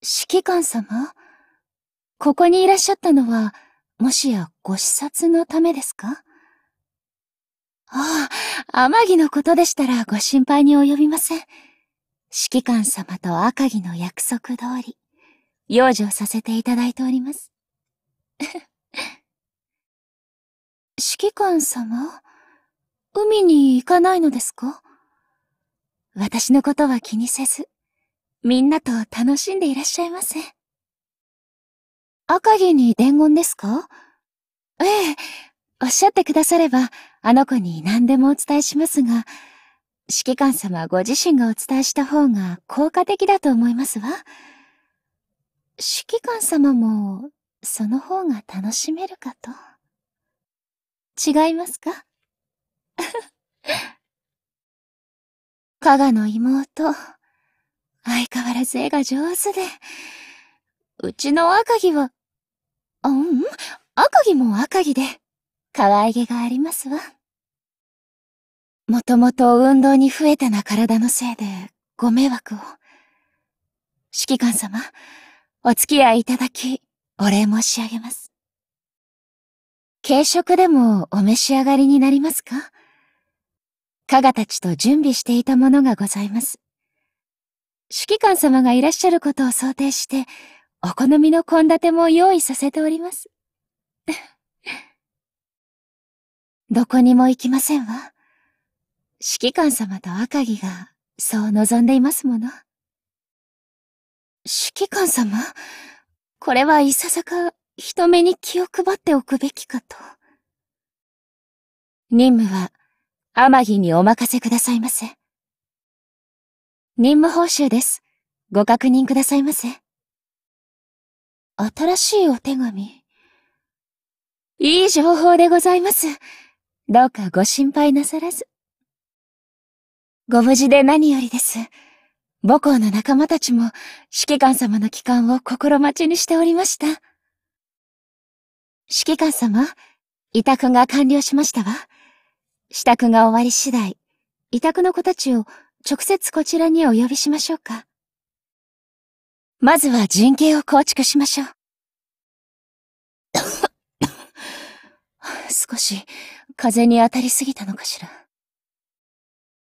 指揮官様ここにいらっしゃったのは、もしやご視察のためですかああ、天城のことでしたらご心配に及びません。指揮官様と赤城の約束通り、養生させていただいております。指揮官様海に行かないのですか私のことは気にせず、みんなと楽しんでいらっしゃいませ。赤城に伝言ですかええ、おっしゃってくだされば、あの子に何でもお伝えしますが、指揮官様ご自身がお伝えした方が効果的だと思いますわ。指揮官様も、その方が楽しめるかと。違いますか加賀の妹。相変わらず絵が上手で。うちの赤木は、あ、うん、赤木も赤木で、可愛げがありますわ。もともと運動に増えたな体のせいで、ご迷惑を。指揮官様、お付き合いいただき、お礼申し上げます。軽食でもお召し上がりになりますか加賀たちと準備していたものがございます。指揮官様がいらっしゃることを想定して、お好みの献立も用意させております。どこにも行きませんわ。指揮官様と赤木がそう望んでいますもの。指揮官様これはいささか人目に気を配っておくべきかと。任務は天城にお任せくださいませ。任務報酬です。ご確認くださいませ。新しいお手紙。いい情報でございます。どうかご心配なさらず。ご無事で何よりです。母校の仲間たちも指揮官様の帰還を心待ちにしておりました。指揮官様、委託が完了しましたわ。支度が終わり次第、委託の子たちを直接こちらにお呼びしましょうか。まずは人形を構築しましょう。少し風に当たりすぎたのかしら。